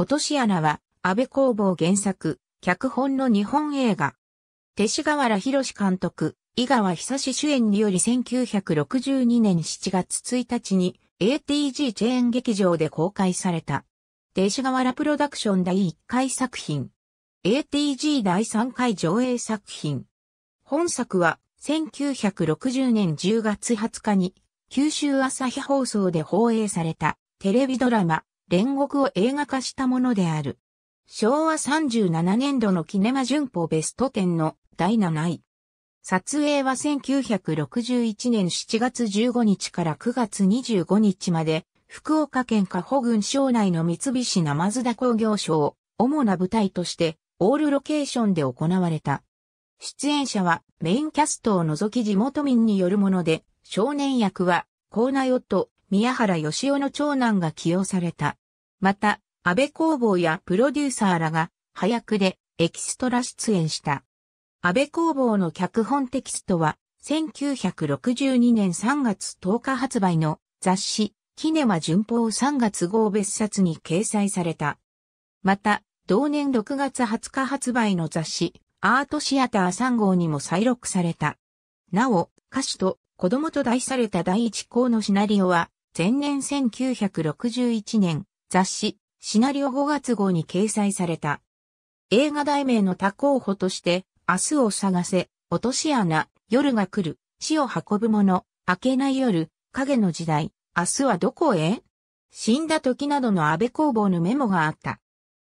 落とし穴は、安倍工房原作、脚本の日本映画。勅志河原博監督、井川久志主演により1962年7月1日に ATG チェーン劇場で公開された。勅志河原プロダクション第1回作品。ATG 第3回上映作品。本作は1960年10月20日に九州朝日放送で放映されたテレビドラマ煉獄を映画化したものである。昭和37年度のキネマ旬報ベスト10の第7位。撮影は1961年7月15日から9月25日まで、福岡県加保郡省内の三菱生津田工業所を主な舞台として、オールロケーションで行われた。出演者はメインキャストを除き地元民によるもので、少年役は、コーナヨと宮原義雄の長男が起用された。また、安倍工房やプロデューサーらが、早くでエキストラ出演した。安倍工房の脚本テキストは、1962年3月10日発売の雑誌、キネマ旬報3月号別冊に掲載された。また、同年6月20日発売の雑誌、アートシアター3号にも再録された。なお、歌手と子供と題された第一項のシナリオは、前年1961年雑誌、シナリオ5月号に掲載された。映画題名の他候補として、明日を探せ、落とし穴、夜が来る、死を運ぶ者、明けない夜、影の時代、明日はどこへ死んだ時などの安倍工房のメモがあった。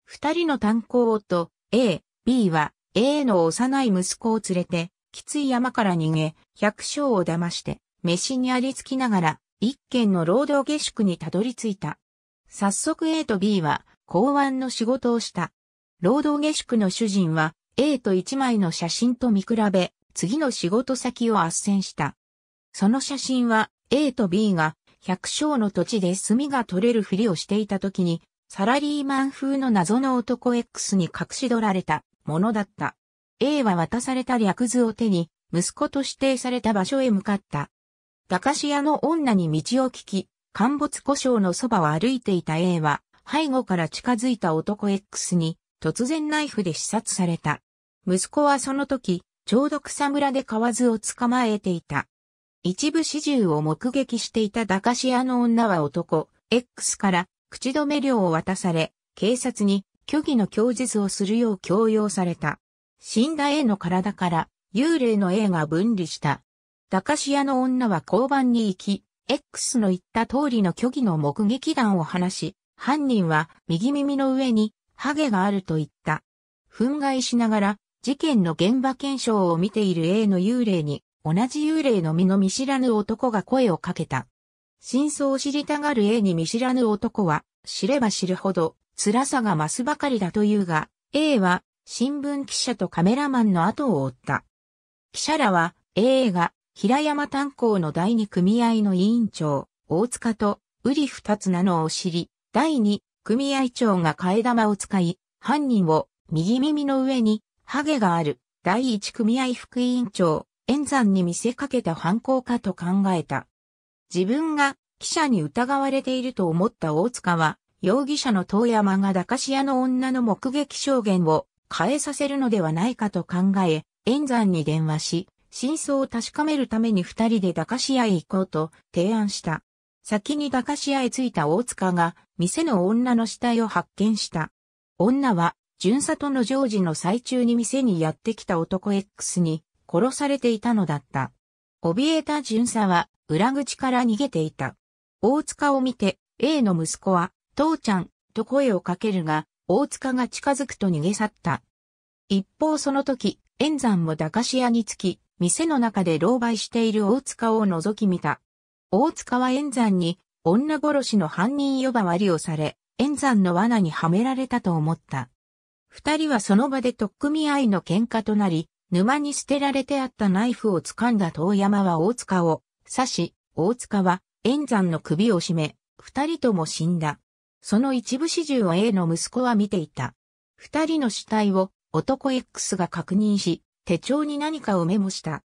二人の炭鉱夫、A、B は A の幼い息子を連れて、きつい山から逃げ、百姓を騙して、飯にありつきながら、一軒の労働下宿にたどり着いた。早速 A と B は港湾の仕事をした。労働下宿の主人は A と1枚の写真と見比べ、次の仕事先を斡旋した。その写真は A と B が百姓の土地で炭が取れるふりをしていた時に、サラリーマン風の謎の男 X に隠し取られたものだった。A は渡された略図を手に、息子と指定された場所へ向かった。駄菓子屋の女に道を聞き、陥没故障のそばを歩いていた A は、背後から近づいた男 X に、突然ナイフで刺殺された。息子はその時、ちょうど草むらで蛙を捕まえていた。一部始終を目撃していた駄菓子屋の女は男、X から口止め料を渡され、警察に虚偽の供述をするよう強要された。死んだ A の体から幽霊の A が分離した。駄菓子屋の女は交番に行き、X の言った通りの虚偽の目撃談を話し、犯人は右耳の上にハゲがあると言った。憤慨しながら事件の現場検証を見ている A の幽霊に同じ幽霊の身の見知らぬ男が声をかけた。真相を知りたがる A に見知らぬ男は知れば知るほど辛さが増すばかりだというが、A は新聞記者とカメラマンの後を追った。記者らは A が平山炭鉱の第二組合の委員長、大塚と、瓜二つなのを知り、第二組合長が替え玉を使い、犯人を右耳の上に、ハゲがある、第一組合副委員長、円山に見せかけた犯行かと考えた。自分が記者に疑われていると思った大塚は、容疑者の遠山が駄菓子屋の女の目撃証言を変えさせるのではないかと考え、円山に電話し、真相を確かめるために二人で駄菓子屋へ行こうと提案した。先に駄菓子屋へ着いた大塚が店の女の死体を発見した。女は巡査との常時の最中に店にやってきた男 X に殺されていたのだった。怯えた巡査は裏口から逃げていた。大塚を見て A の息子は父ちゃんと声をかけるが大塚が近づくと逃げ去った。一方その時、円山も駄菓子屋に着き、店の中で狼狽している大塚を覗き見た。大塚は炎山に女殺しの犯人呼ばわりをされ、炎山の罠にはめられたと思った。二人はその場で取っ組み合いの喧嘩となり、沼に捨てられてあったナイフを掴んだ遠山は大塚を刺し、大塚は炎山の首を絞め、二人とも死んだ。その一部始終を A の息子は見ていた。二人の死体を男 X が確認し、手帳に何かをメモした。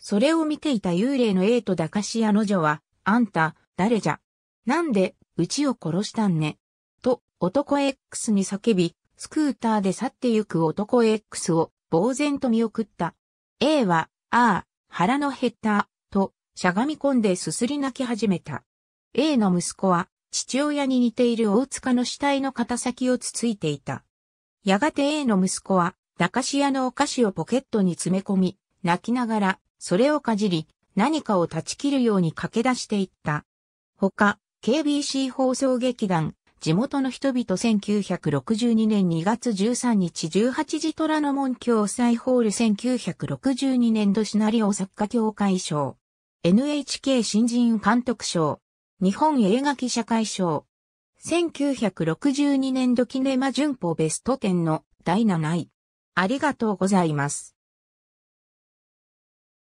それを見ていた幽霊の A と駄菓子屋の女は、あんた、誰じゃ。なんで、うちを殺したんね。と、男 X に叫び、スクーターで去ってゆく男 X を、呆然と見送った。A は、ああ、腹の減った、と、しゃがみ込んですすり泣き始めた。A の息子は、父親に似ている大塚の死体の肩先をつついていた。やがて A の息子は、駄菓子屋のお菓子をポケットに詰め込み、泣きながら、それをかじり、何かを断ち切るように駆け出していった。他、KBC 放送劇団、地元の人々1962年2月13日18時虎ノ門共済ホール1962年度シナリオ作家協会賞。NHK 新人監督賞。日本映画記者会賞。1962年度キネマ旬報ベスト10の第7位。ありがとうございます。